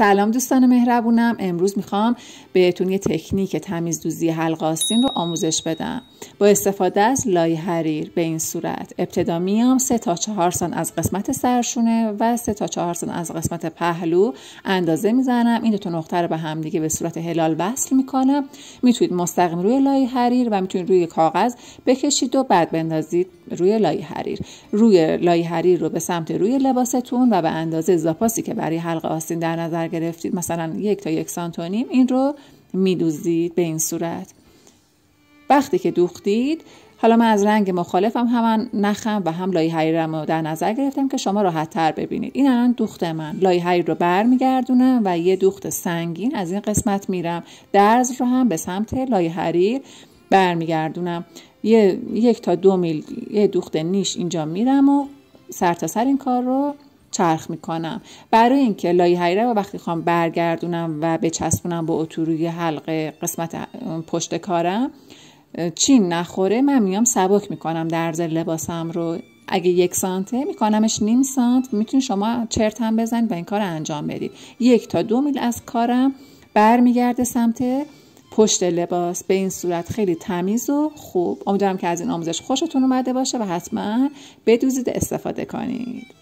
سلام دوستان مهربونم امروز میخوام بهتون یه تکنیک تمیز دوزی حلق آستین رو آموزش بدم با استفاده از لای حریر به این صورت ابتدا میام سه تا چهار سان از قسمت سرشونه و سه تا چهار سان از قسمت پهلو اندازه میزنم این دو تا نقطه رو به هم دیگه به صورت هلال وصل میکنم میتونید مستقیم روی لای حریر و میتونید روی کاغذ بکشید و بعد بندازید روی لای حریر روی لای حریر رو به سمت روی لباستون و به اندازه زاپاسی که برای حلق آستین در نظر گرفتید مثلا یک تا یک سانتونیم این رو میدوزید به این صورت وقتی که دوختید حالا من از رنگ مخالفم هم, نخم و هم لای حریرم رو در نظر گرفتم که شما راحت تر ببینید این الان دوخت من لای حریر رو برمیگردونم و یه دوخت سنگین از این قسمت میرم درز رو هم به سمت لای حریر برمیگردونم یه یک تا دو میل یه دوخت نیش اینجا میرم و سر سر این کار رو چرخ میکنم برای اینکه لای حیره و وقتی خوام برگردونم و بچسبونم به اتوروی حلقه قسمت پشت کارم چین نخوره من میام سبک میکنم درز لباسم رو اگه یک سانته میکنمش نیم سانت میتونی شما چرت هم بزنید و این کار رو انجام بدید یک تا دو میل از کارم برمیگرده سمت پشت لباس به این صورت خیلی تمیز و خوب امیدوارم که از این آموزش خوشتون اومده باشه و حتما بدوزید استفاده کنید